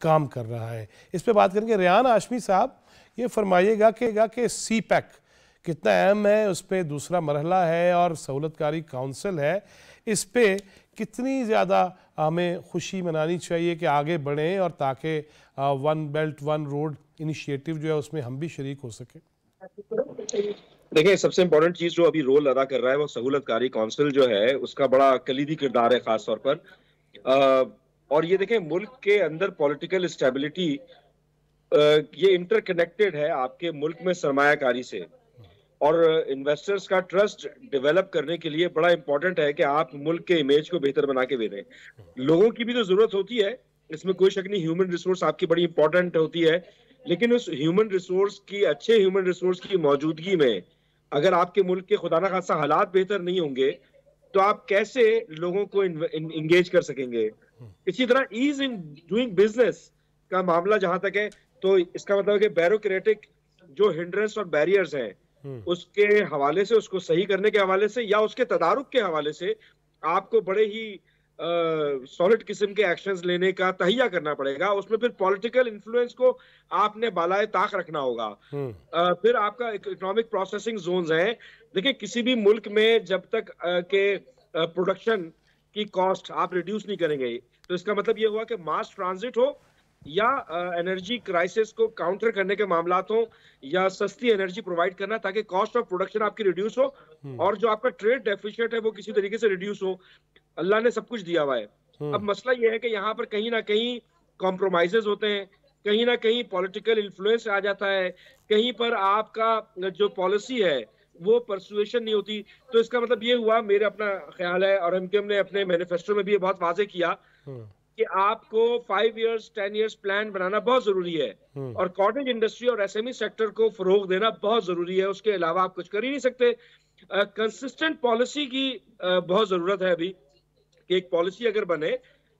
Speaker 1: काम कर रहा है इस पर बात करेंगे रियान आशमी साहब ये फरमाइएगा कि कि सी पैक e कितना अहम है उस पर दूसरा मरहला है और सहूलतकारी काउंसिल है इस पर कितनी ज़्यादा हमें खुशी मनानी चाहिए कि आगे बढ़ें और ताकि one belt one road initiative जो है उसमें हम भी शरीक हो सके
Speaker 4: देखिए सबसे इम्पोर्टेंट चीज़ जो अभी रोल अदा कर रहा है वो सहूलतकारी काउंसिल जो है उसका बड़ा कलीदी किरदार है ख़ास तौर पर आ, और ये देखें मुल्क के अंदर पॉलिटिकल स्टेबिलिटी ये इंटरकनेक्टेड है आपके मुल्क में सरमाकारी से और इन्वेस्टर्स का ट्रस्ट डेवलप करने के लिए बड़ा इंपॉर्टेंट है कि आप मुल्क के इमेज को बेहतर बना के भेजें लोगों की भी तो जरूरत होती है इसमें कोई शक नहीं ह्यूमन रिसोर्स आपकी बड़ी इंपॉर्टेंट होती है लेकिन उस ह्यूमन रिसोर्स की अच्छे ह्यूमन रिसोर्स की मौजूदगी में अगर आपके मुल्क के खुदा ना खासा हालात बेहतर नहीं होंगे तो आप कैसे लोगों को इंगेज कर सकेंगे इसी तरह ईज इन डूइंग बिजनेस का मामला जहां तक है तो इसका मतलब है कि बैरोक्रेटिक जो हिंड्रेंस और बैरियर्स हैं हम्म। उसके हवाले से उसको सही करने के हवाले से या उसके तदारुक के हवाले से आपको बड़े ही सॉलिड किस्म के एक्शन लेने का तहिया करना पड़ेगा उसमें फिर पॉलिटिकल इन्फ्लुएंस को आपने बालाए ताक रखना होगा आ, हम्म। फिर आपका इकोनॉमिक प्रोसेसिंग जोन है देखिए किसी भी मुल्क में जब तक आ, के प्रोडक्शन की कॉस्ट आप रिड्यूस नहीं करेंगे तो इसका मतलब ये हुआ कि मास ट्रांजिट हो या एनर्जी क्राइसिस को काउंटर करने के मामला हो या सस्ती एनर्जी प्रोवाइड करना ताकि कॉस्ट ऑफ प्रोडक्शन आपकी रिड्यूस हो हम्म। और जो आपका ट्रेड डेफिशिएट है वो किसी तरीके से रिड्यूस हो अल्लाह ने सब कुछ दिया हुआ है हम्म। अब मसला ये है कि यहाँ पर कहीं ना कहीं कॉम्प्रोमाइजेज होते हैं कहीं ना कहीं पॉलिटिकल इन्फ्लुएंस आ जाता है कहीं पर आपका जो पॉलिसी है वो परसुएशन नहीं होती तो इसका मतलब ये हुआ मेरा अपना ख्याल है और एमकेएम ने अपने मैनिफेस्टो में भी ये बहुत वाजे किया हम्म। कि आपको five years ten years plan बनाना बहुत जरूरी है हम्म। और कॉटेज इंडस्ट्री और एसएमई सेक्टर e को फरोग देना बहुत जरूरी है उसके अलावा आप कुछ कर ही नहीं सकते कंसिस्टेंट पॉलिसी की uh, बहुत जरूरत है अभी कि एक पॉलिसी अगर बने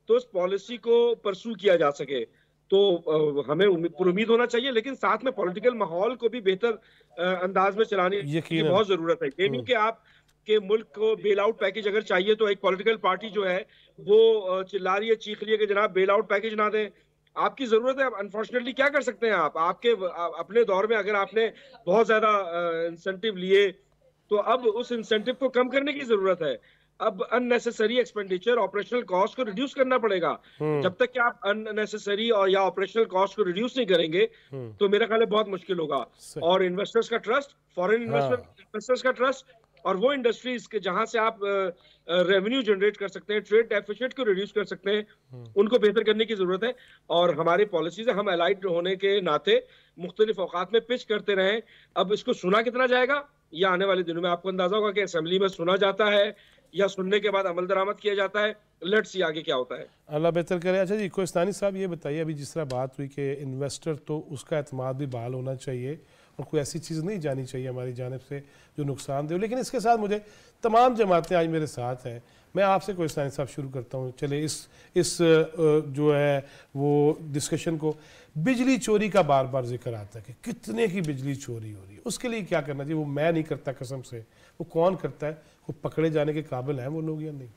Speaker 4: तो उस पॉलिसी को परसू किया जा सके तो uh, हमें उम्मीद होना चाहिए लेकिन साथ में पॉलिटिकल माहौल को भी बेहतर uh, अंदाज में चलाने की बहुत जरूरत है ये नहीं हम्म। कि आप कि मुल्क को बेल आउट पैकेज अगर चाहिए तो एक पॉलिटिकल पार्टी जो है वो चिल्ला रही है चीख रही है कि जनाब बेल आउट पैकेज ना दें आपकी जरूरत है अनफॉर्चुनेटली क्या कर सकते हैं आप आपके अपने दौर में अगर आपने बहुत ज्यादा इंसेंटिव लिए तो अब उस इंसेंटिव को कम करने की जरूरत है अब अननेसेसरी एक्सपेंडिचर ऑपरेशनल कॉस्ट को रिड्यूस करना पड़ेगा हम्म। जब तक कि आप अननेसेसरी और या ऑपरेशनल कॉस्ट को रिड्यूस नहीं करेंगे हम्म। तो मेरा ख्याल है बहुत मुश्किल होगा और इन्वेस्टर्स का ट्रस्ट फॉरेन इन्वेस्टर्स का ट्रस्ट और वो इंडस्ट्रीज के जहां से आप रेवेन्यू जनरेट कर सकते हैं ट्रेड डेफिशिएट को रिड्यूस कर सकते हैं हम्म। उनको बेहतर करने की जरूरत है और हमारी पॉलिसीज हम अलाइड होने के नाते मुख्तलिफ अवकात में पिच करते रहे अब इसको सुना कितना जाएगा या आने वाले दिनों में आपको अंदाजा होगा कि असेंबली में सुना जाता है या सुनने के बाद अमल दरामद किया जाता है लेट सी आगे क्या होता है
Speaker 1: अल्लाह बेहतर करे अच्छा जी कोस्तानी साहब ये बताइए अभी जिस तरह बात हुई कि इन्वेस्टर तो उसका अतमाद भी बहाल होना चाहिए और कोई ऐसी चीज़ नहीं जानी चाहिए हमारी जानब से जो दे लेकिन इसके साथ मुझे तमाम जमातें आज मेरे साथ हैं मैं आपसे कोई साइंस साहब शुरू करता हूँ चले इस इस जो है वो डिस्कशन को बिजली चोरी का बार बार जिक्र आता है कि कितने की बिजली चोरी हो रही है उसके लिए क्या करना चाहिए वो मैं नहीं करता कसम से वो कौन करता है वो पकड़े जाने के काबिल हैं वो लोग या नहीं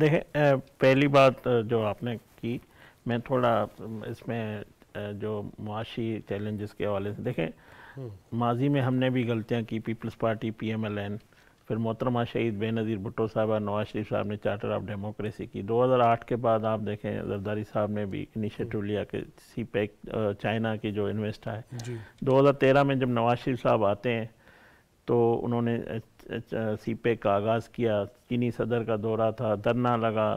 Speaker 2: देखें पहली बात जो आपने की मैं थोड़ा इसमें जो मुआशी चैलेंजेस के हवाले से देखें हम्म। माजी में हमने भी गलतियाँ की peoples party P M L N फिर मोहतरमा शहीद बेनज़ीर भुट्टो साहब और नवाज शरीफ साहब ने चार्टर ऑफ डेमोक्रेसी की 2008 के बाद आप देखें जरदारी साहब ने भी इनिशिएटिव हम्म। लिया कि सी पैक e चाइना की जो इन्वेस्ट है तेरह में जब नवाज शरीफ साहब आते हैं तो उन्होंने सी पैक e का आगाज़ किया चीनी सदर का दौरा था धरना लगा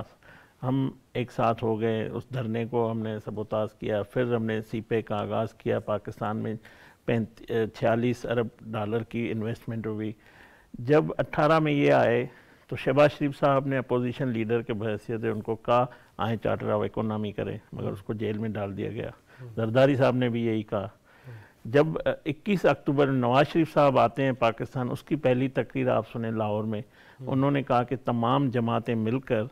Speaker 2: हम एक साथ हो गए उस धरने को हमने सबोताज किया फिर हमने सीपे का आगाज़ किया पाकिस्तान में पैंत छियालीस अरब डॉलर की इन्वेस्टमेंट हुई जब 18 में ये आए तो शहबाज शरीफ साहब ने अपोजिशन लीडर के बहसीत उनको कहा आए चार्टर ऑफ इकोनॉमी करें मगर हम्म। उसको जेल में डाल दिया गया हम्म। जरदारी साहब ने भी यही कहा हम्म। जब 21 अक्टूबर में नवाज शरीफ साहब आते हैं पाकिस्तान उसकी पहली तकरीर आप सुने लाहौर में उन्होंने कहा कि तमाम जमातें मिलकर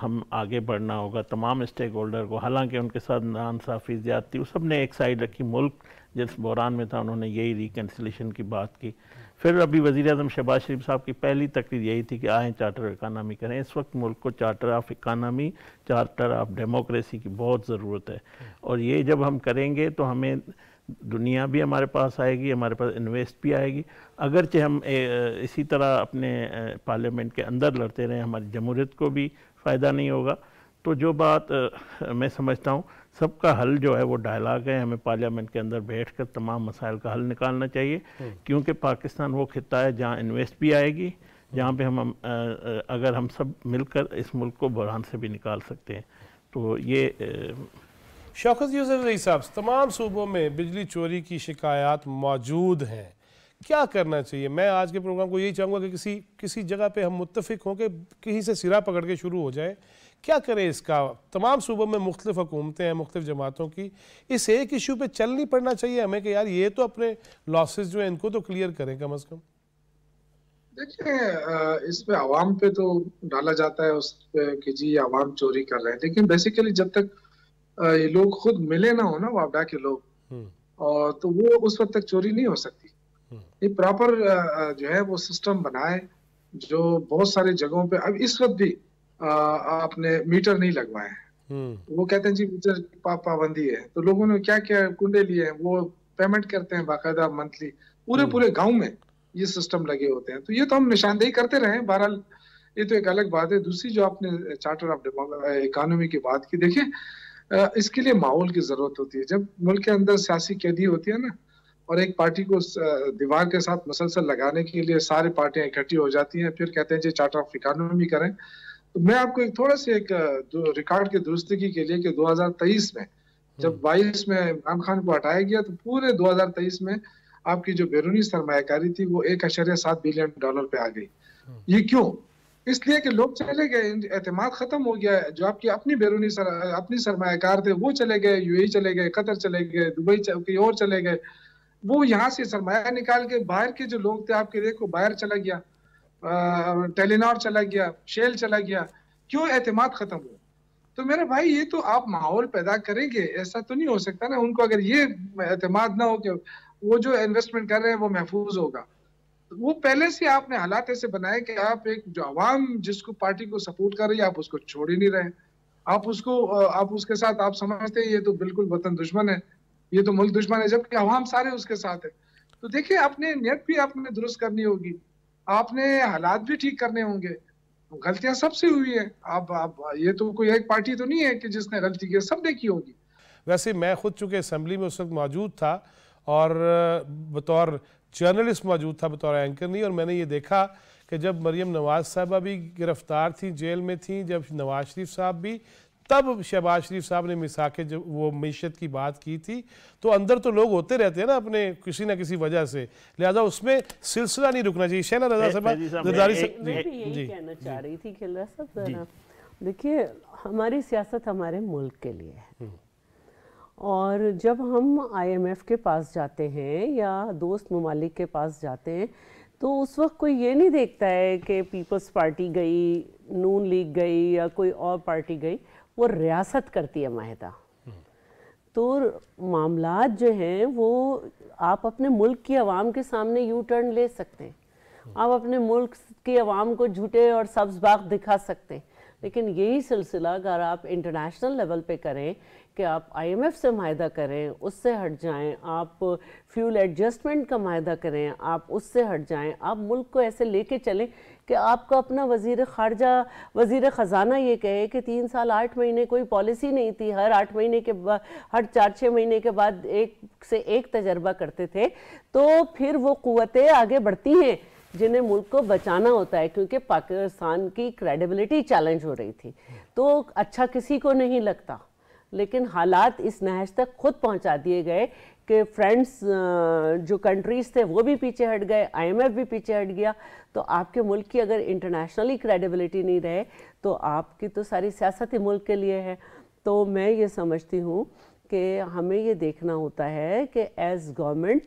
Speaker 2: हम आगे बढ़ना होगा तमाम स्टेक होल्डर को हालांकि उनके साथ नासाफ़ी ज़्यादती उस सब ने एक साइड रखी मुल्क जिस बहरान में था उन्होंने यही रिकन्सलेशन की बात की फिर अभी वज़ी अजम शहबाज शरीफ साहब की पहली तकरीर यही थी कि आएँ चार्टर इकानमी करें इस वक्त मुल्क को charter of economy charter of democracy की बहुत ज़रूरत है और ये जब हम करेंगे तो हमें दुनिया भी हमारे पास आएगी हमारे पास इन्वेस्ट भी आएगी अगरचे हम इसी तरह अपने पार्लियामेंट के अंदर लड़ते रहें हमारी जमहूरीत को भी फ़ायदा नहीं होगा तो जो बात मैं समझता हूँ सबका हल जो है वो डायलाग है हमें पार्लियामेंट के अंदर बैठ कर तमाम मसाइल का हल निकालना चाहिए हम्म। क्योंकि पाकिस्तान वो खत्ता है जहाँ इन्वेस्ट भी आएगी जहाँ पे हम अगर हम सब मिलकर इस मुल्क को बुरहान से भी निकाल सकते हैं तो ये शौकत यूसफ
Speaker 1: रही साहब तमाम सूबों में बिजली चोरी की शिकायत मौजूद हैं क्या करना चाहिए मैं आज के प्रोग्राम को यही चाहूँगा कि किसी किसी जगह पे हम मुतफिक हों कि कहीं से सिरा पकड़ के शुरू हो जाए क्या करें इसका तमाम सूबों में मुख्तफ हुकूमतें हैं मुख्तफ जमातों की इस एक इशू पे चल नहीं पड़ना चाहिए हमें कि यार ये तो अपने लॉसेज जो हैं इनको तो क्लियर करें कम अज़ कम
Speaker 5: देखिए इस पे आवाम पे तो डाला जाता है उस पे कि जी आवाम चोरी कर रहे हैं लेकिन बेसिकली जब तक ये लोग खुद मिले ना हो ना वापडा के लोग हम्म। और तो वो उस वक्त तक चोरी नहीं हो सकती हम्म। ये प्रॉपर जो है वो सिस्टम बनाए जो बहुत सारे जगहों पे अब इस वक्त भी आपने मीटर नहीं लगवाए हैं हम्म। वो कहते हैं जी मीटर पाबंदी है तो लोगों ने क्या क्या कुंडे लिए हैं वो पेमेंट करते हैं बाकायदा मंथली पूरे पूरे गांव में ये सिस्टम लगे होते हैं तो ये तो हम निशानदेही करते रहे बहरहाल ये तो एक अलग बात है दूसरी जो आपने चार्टर ऑफ इकोनॉमी की बात की देखिये इसके लिए माहौल की जरूरत होती है जब मुल्क के अंदर सियासी कैदी होती है ना और एक पार्टी को दीवार के साथ मुसलसल लगाने के लिए सारी पार्टियां इकट्ठी हो जाती हैं फिर कहते हैं जी चार्टर ऑफ इकानमी करें तो मैं आपको एक थोड़ा सा एक रिकॉर्ड की दुरुस्तगी के लिए कि 2023 में जब 22 हम्म। में इमरान खान को हटाया गया तो पूरे 2023 में आपकी जो बैरूनी सरमाकारी थी वो एक अशर्या सात बिलियन डॉलर पे आ गई हम्म। ये क्यों इसलिए कि लोग चले गए एतम खत्म हो गया जो आपकी अपनी बैरूनी सर, अपनी सरमाकार थे वो चले गए यू चले गए कतर चले गए दुबई कहीं और चले गए वो यहाँ से सरमाया निकाल के बाहर के जो लोग थे आपके देखो बाहर चला गया टेलीनॉर चला गया शेल चला गया क्यों एतम खत्म हुआ तो मेरा भाई ये तो आप माहौल पैदा करेंगे ऐसा तो नहीं हो सकता ना उनको अगर ये एतमाद ना हो कि वो जो इन्वेस्टमेंट कर रहे हैं वो महफूज होगा तो वो पहले से आपने हालात ऐसे बनाए कि आप एक जो आवाम जिसको पार्टी को सपोर्ट कर रही है आप उसको छोड़ ही नहीं रहे आप उसको आप उसके साथ आप समझते हैं ये तो बिल्कुल वतन दुश्मन है ये तो मुल्क दुश्मन है जबकि आवाम सारे उसके साथ है तो देखिए आपने नियत भी आपने दुरुस्त करनी होगी आपने हालात भी ठीक करने होंगे तो गलतियां सबसे हुई है आप, आप ये तो कोई एक पार्टी तो नहीं है कि जिसने गलती की सब ने की होगी वैसे मैं खुद
Speaker 1: चूंकि असम्बली में उस वक्त मौजूद था और बतौर जर्नलिस्ट मौजूद था बतौर एंकर नहीं और मैंने ये देखा कि जब मरियम नवाज साहबा भी गिरफ्तार थी जेल में थी जब नवाज शरीफ साहब भी तब शहबाज शरीफ साहब ने के जब वो मीशत की बात की थी तो अंदर तो लोग होते रहते हैं ना अपने किसी ना किसी वजह से लिहाजा उसमें सिलसिला नहीं रुकना चाहिए शहना रजा साहब तो
Speaker 3: चाह रही थी देखिए हमारी सियासत हमारे मुल्क के लिए है हम्म। और जब हम आईएमएफ के पास जाते हैं या दोस्त ममालिक के पास जाते हैं तो उस वक्त कोई ये नहीं देखता है कि पीपल्स पार्टी गई नून लीग गई या कोई और पार्टी गई वो रियासत करती है माहिदा तो मामला जो हैं वो आप अपने मुल्क की आवाम के सामने यू टर्न ले सकते हैं आप अपने मुल्क की आवाम को झूठे और सब्ज बाग दिखा सकते हैं लेकिन यही सिलसिला अगर आप इंटरनेशनल लेवल पे करें कि आप आईएमएफ से माह करें उससे हट जाएं आप फ्यूल एडजस्टमेंट का माह करें आप उससे हट जाएं आप मुल्क को ऐसे लेके चलें कि आपका अपना वजीर खारजा वजीर ख़जाना ये कहे कि तीन साल आठ महीने कोई पॉलिसी नहीं थी हर आठ महीने के बाद हर चार छः महीने के बाद एक से एक तजर्बा करते थे तो फिर वो क़वतें आगे बढ़ती हैं जिन्हें मुल्क को बचाना होता है क्योंकि पाकिस्तान की क्रेडिबिलिटी चैलेंज हो रही थी तो अच्छा किसी को नहीं लगता लेकिन हालात इस नहज तक खुद पहुंचा दिए गए कि फ्रेंड्स जो कंट्रीज़ थे वो भी पीछे हट गए आईएमएफ भी पीछे हट गया तो आपके मुल्क की अगर इंटरनेशनली क्रेडिबिलिटी नहीं रहे तो आपकी तो सारी सियासत ही मुल्क के लिए है तो मैं ये समझती हूँ कि हमें ये देखना होता है कि एज़ गवर्नमेंट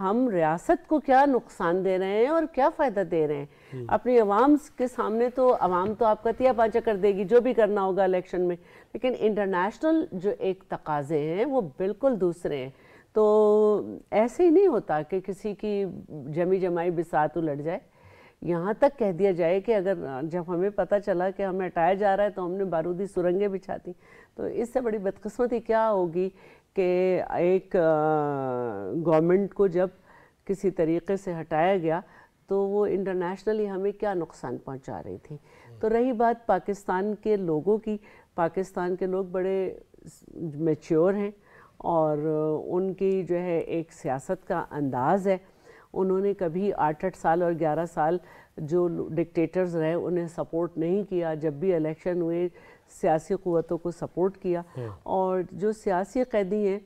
Speaker 3: हम रियासत को क्या नुकसान दे रहे हैं और क्या फ़ायदा दे रहे हैं हम्म। अपनी आवाम के सामने तो आवाम तो आपका तिया पाचा कर देगी जो भी करना होगा इलेक्शन में लेकिन इंटरनेशनल जो एक तकाजे हैं वो बिल्कुल दूसरे हैं तो ऐसे ही नहीं होता कि किसी की जमी जमाई बिसात उलट जाए यहाँ तक कह दिया जाए कि अगर जब हमें पता चला कि हमें हटाया जा रहा है तो हमने बारूदी सुरंगें बिछा दी तो इससे बड़ी बदकस्मती क्या होगी कि एक गवर्नमेंट को जब किसी तरीके से हटाया गया तो वो इंटरनेशनली हमें क्या नुकसान पहुंचा रही थी तो रही बात पाकिस्तान के लोगों की पाकिस्तान के लोग बड़े मेच्योर हैं और उनकी जो है एक सियासत का अंदाज़ है उन्होंने कभी आठ आठ साल और ग्यारह साल जो डिक्टेटर्स रहे उन्हें सपोर्ट नहीं किया जब भी इलेक्शन हुए सियासी क़वतों को सपोर्ट किया हाँ। और जो सियासी कैदी हैं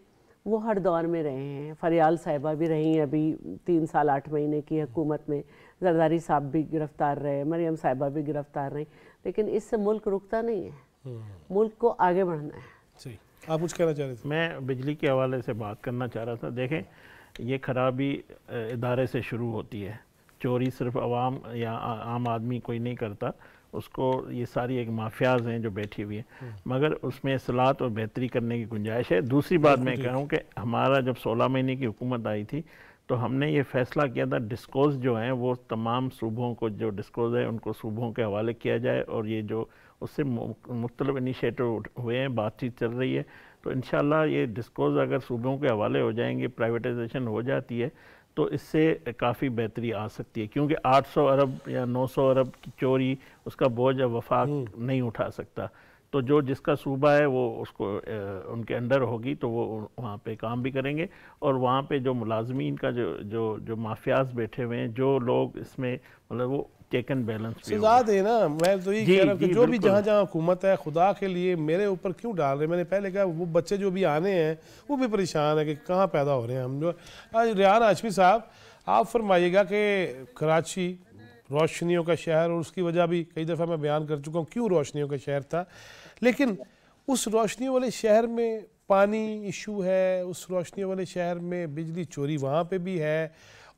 Speaker 3: वो हर दौर में रहे हैं फरियाल साहिबा भी रही अभी तीन साल आठ महीने की हुकूमत में जरदारी साहब भी गिरफ़्तार रहे मरियम साहिबा भी गिरफ़्तार रही लेकिन इससे मुल्क रुकता नहीं है
Speaker 1: हाँ।
Speaker 3: मुल्क को आगे बढ़ना
Speaker 1: है
Speaker 2: आप कुछ कहना चाह रहे थे मैं बिजली के हवाले से बात करना चाह रहा था देखें ये खराबी इदारे से शुरू होती है चोरी सिर्फ आवाम या आम आदमी कोई नहीं करता उसको ये सारी एक माफियाज हैं जो बैठी हुई हैं हम्म। मगर उसमें असलात और बेहतरी करने की गुंजाइश है दूसरी बात मैं कह रहा हूँ कि हमारा जब सोलह महीने की हुकूमत आई थी तो हमने ये फैसला किया था डिस्कोज जो हैं वो तमाम सूबों को जो डिस्कोज है उनको सूबों के हवाले किया जाए और ये जो उससे मुख्तल इनिशिएटिव हुए हैं बातचीत चल रही है तो इन ये डिस्कोज अगर सूबों के हवाले हो जाएंगे प्राइवेटाइजेशन हो जाती है तो इससे काफ़ी बेहतरी आ सकती है क्योंकि 800 अरब या 900 अरब की चोरी उसका बोझ या वफाक हम्म। नहीं उठा सकता तो जो जिसका सूबा है वो उसको उनके अंडर होगी तो वो वहाँ पे काम भी करेंगे और वहाँ पे जो मुलाजमीन का जो जो जो माफियाज बैठे हुए हैं जो लोग इसमें मतलब वो एंड बैलेंस सजा
Speaker 1: है ना मैं तो यही कह रहा हूँ जो भी जहाँ जहाँ हुकूमत है खुदा के लिए मेरे ऊपर क्यों डाल रहे मैंने पहले कहा वो बच्चे जो भी आने हैं वो भी परेशान है कि कहाँ पैदा हो रहे हैं हम जो आज रिहान आशमी साहब आप फरमाइएगा कि कराची रोशनियों का शहर और उसकी वजह भी कई दफ़ा मैं बयान कर चुका हूँ क्यों रोशनियों का शहर था लेकिन उस रोशनी वाले शहर में पानी इशू है उस रोशनी वाले शहर में बिजली चोरी वहाँ पे भी है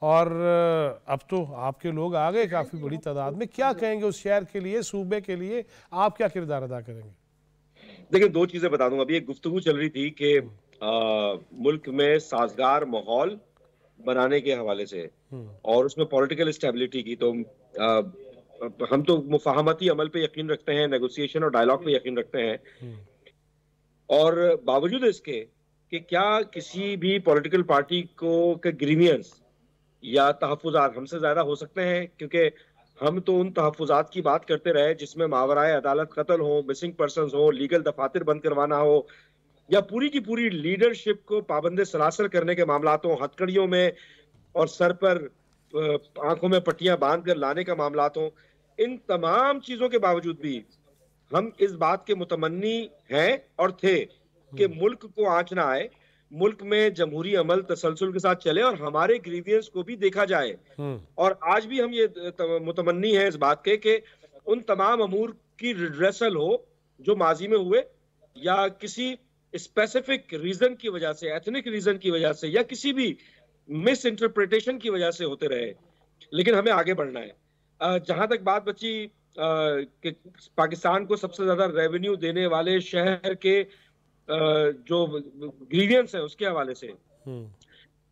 Speaker 1: और अब तो आपके लोग आ गए काफ़ी बड़ी तादाद में क्या कहेंगे उस शहर के लिए सूबे के लिए आप क्या किरदार अदा करेंगे
Speaker 4: देखिए दो चीज़ें बता दूंगा अभी एक गुफ्तु चल रही थी कि हम्म। मुल्क में साजगार माहौल बनाने के हवाले से हम्म। और उसमें पॉलिटिकल स्टेबिलिटी की तो आ, हम तो मुफाहमती अमल पे यकीन रखते हैं नेगोशिएशन और डायलॉग पे यकीन रखते हैं हम्म। और बावजूद इसके कि क्या किसी भी पॉलिटिकल पार्टी को के ग्रीवियंस या तहफात हमसे ज़्यादा हो सकते हैं क्योंकि हम तो उन तहफात की बात करते रहे जिसमें मावराए अदालत कत्ल हो मिसिंग पर्सन हो लीगल दफातर बंद करवाना हो या पूरी की पूरी लीडरशिप को पाबंद सलासर करने के मामला हो हथकड़ियों में और सर पर आंखों में पट्टियां बांध कर लाने का मामला हों इन तमाम चीज़ों के बावजूद भी हम इस बात के मुतमनी हैं और थे कि हम्म। मुल्क को आंच ना आए मुल्क में जमहूरी अमल तसलसल के साथ चले और हमारे ग्रीवियंस को भी देखा जाए हम्म। और आज भी हम ये मुतमनी है इस बात के कि उन तमाम अमूर की रिड्रेसल हो जो माजी में हुए या किसी स्पेसिफिक रीजन की वजह से एथनिक रीजन की वजह से या किसी भी मिस इंटरप्रिटेशन की वजह से होते रहे लेकिन हमें आगे बढ़ना है जहां तक बात बची कि पाकिस्तान को सबसे ज्यादा रेवेन्यू देने वाले शहर के जो ग्रीवियंस है उसके हवाले से हम्म।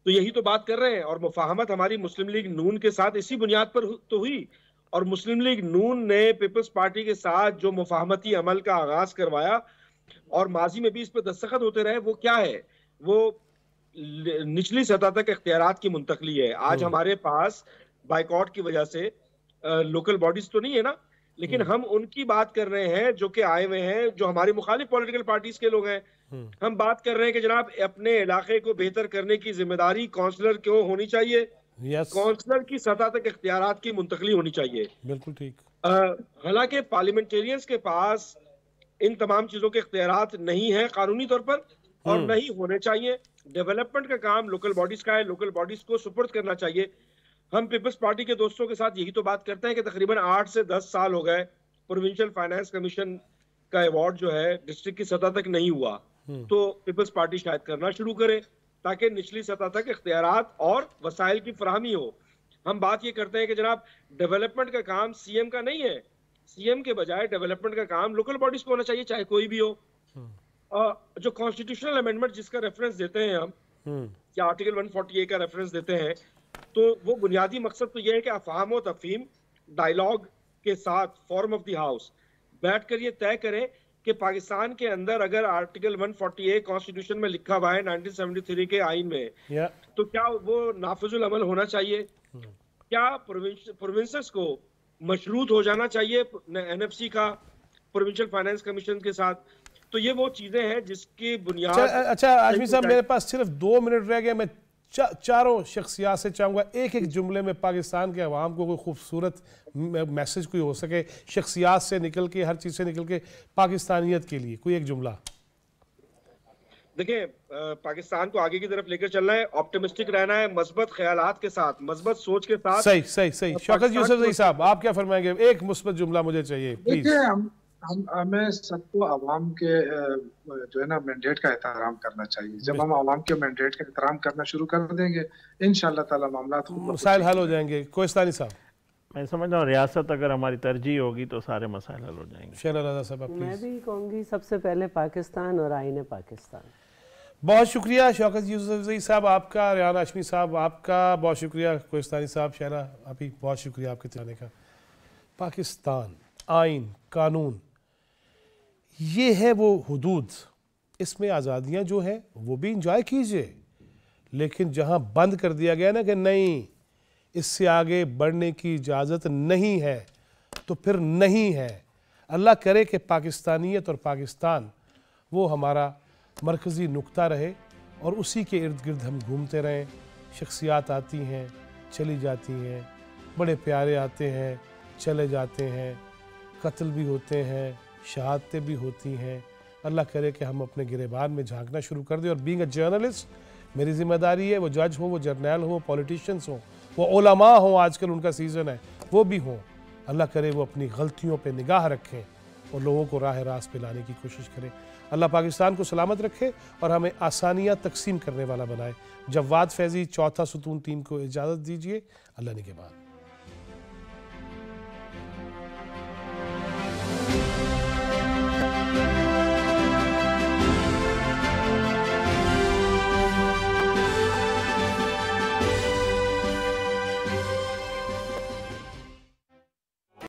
Speaker 4: तो यही तो बात कर रहे हैं और मुफाहमत हमारी मुस्लिम लीग नून के साथ इसी बुनियाद पर तो हुई और मुस्लिम लीग नून ने पीपल्स पार्टी के साथ जो मुफाहमती अमल का आगाज करवाया और माजी में भी इस पर दस्तखत होते रहे वो क्या है वो निचली सतह तक इख्तियार की मुंतकली है आज हम्म। हमारे पास बाइकआउट की वजह से लोकल बॉडीज तो नहीं है ना लेकिन हम्म। हम उनकी बात कर रहे हैं जो कि आए हुए हैं जो हमारी मुखालिफ पॉलिटिकल पार्टीज के लोग हैं हम्म। हम बात कर रहे हैं कि जनाब अपने इलाके को बेहतर करने की जिम्मेदारी काउंसलर को होनी चाहिए yes. काउंसलर की सतह तक इख्तियार की मुंतकली होनी चाहिए बिल्कुल ठीक हालांकि पार्लियामेंटेरियंस के पास इन तमाम चीजों के इख्तियार नहीं है कानूनी तौर पर और हम्म। नहीं होने चाहिए डेवलपमेंट का काम लोकल बॉडीज का है लोकल बॉडीज को सुपुर्द करना चाहिए हम पीपल्स पार्टी के दोस्तों के साथ यही तो बात करते हैं कि तकरीबन आठ से दस साल हो गए प्रोविंशियल फाइनेंस कमीशन का अवार्ड जो है डिस्ट्रिक्ट की सतह तक नहीं हुआ हम्म। तो पीपल्स पार्टी शायद करना शुरू करे ताकि निचली सतह तक इख्तियार और वसाइल की फरहमी हो हम बात ये करते हैं कि जनाब डेवलपमेंट का काम सीएम का नहीं है सीएम के बजाय डेवलपमेंट का काम लोकल बॉडीज को होना चाहिए चाहे कोई भी हो हम्म। जो कॉन्स्टिट्यूशनल अमेंडमेंट जिसका रेफरेंस देते हैं हम हम्म। या आर्टिकल 148 का रेफरेंस देते हैं तो वो बुनियादी मकसद तो यह है कि अफहम व तफीम डायलॉग के साथ फॉर्म ऑफ द हाउस बैठ कर ये तय करें कि पाकिस्तान के अंदर अगर आर्टिकल 148 कॉन्स्टिट्यूशन में लिखा हुआ है 1973 के आईन में yeah. तो क्या वो नाफिजुल अमल होना चाहिए hmm. क्या प्रोविंस को मशरूत हो जाना चाहिए एनएफसी का प्रोविंशियल फाइनेंस कमीशन के साथ तो ये वो चीजें हैं जिसकी बुनियाद अच्छा, अच्छा आजमी साहब मेरे
Speaker 1: पास सिर्फ दो मिनट रह गए मैं चारों शख्सियात से चाहूँगा एक एक जुमले में पाकिस्तान के अवाम को कोई खूबसूरत मैसेज कोई हो सके शख्सियात से निकल के हर चीज़ से निकल के पाकिस्तानियत के लिए कोई एक जुमला
Speaker 4: देखिए पाकिस्तान को आगे की तरफ लेकर चलना है ऑप्टिमिस्टिक रहना है मजबूत ख्याल के साथ मजबूत सोच के साथ सही
Speaker 1: सही सही शौकत यूसुफ साहब आप क्या फरमाएंगे एक मुस्बत जुमला मुझे चाहिए प्लीज
Speaker 4: हम
Speaker 5: हमें सबको आवाम के जो है ना मैंडेट का एहतराम करना चाहिए जब हम आवाम के मैंडेट का एहतराम करना शुरू कर देंगे इन ताला मामला मसाइल हल
Speaker 2: हो जाएंगे कोस्तानी साहब मैं समझ रहा हूँ रियासत अगर हमारी तरजीह होगी तो सारे मसाइल हल हो जाएंगे साहब मैं
Speaker 3: भी कहूँगी सबसे पहले पाकिस्तान और आइन पाकिस्तान
Speaker 2: बहुत शुक्रिया
Speaker 1: शौकत यूसुफी साहब आपका रियान अशमी साहब आपका बहुत शुक्रिया कोस्तानी साहब शहरा अभी बहुत शुक्रिया आपके चलाने का पाकिस्तान आइन कानून ये है वो हदूद इसमें आज़ादियाँ जो हैं वो भी इंजॉय कीजिए लेकिन जहाँ बंद कर दिया गया ना कि नहीं इससे आगे बढ़ने की इजाज़त नहीं है तो फिर नहीं है अल्लाह करे कि पाकिस्तानियत और पाकिस्तान वो हमारा मरकज़ी नुक्ता रहे और उसी के इर्द गिर्द हम घूमते रहें शख्सियात आती हैं चली जाती हैं बड़े प्यारे आते हैं चले जाते हैं कत्ल भी होते हैं शहादतें भी होती हैं अल्लाह करे कि हम अपने गिरेबान में झांकना शुरू कर दें और बींग अ जर्नलिस्ट मेरी जिम्मेदारी है वो जज हो वो जर्नैल हो वो पॉलिटिशियंस हों वो ओलमा हों आजकल उनका सीज़न है वो भी हों अल्लाह करे वो अपनी गलतियों पर निगाह रखें और लोगों को राह रास्त पे लाने की कोशिश करें अल्लाह पाकिस्तान को सलामत रखे और हमें आसानियाँ तकसीम करने वाला बनाए जवाद फैज़ी चौथा सतून टीम को इजाज़त दीजिए अल्लाह ने के
Speaker 2: बाद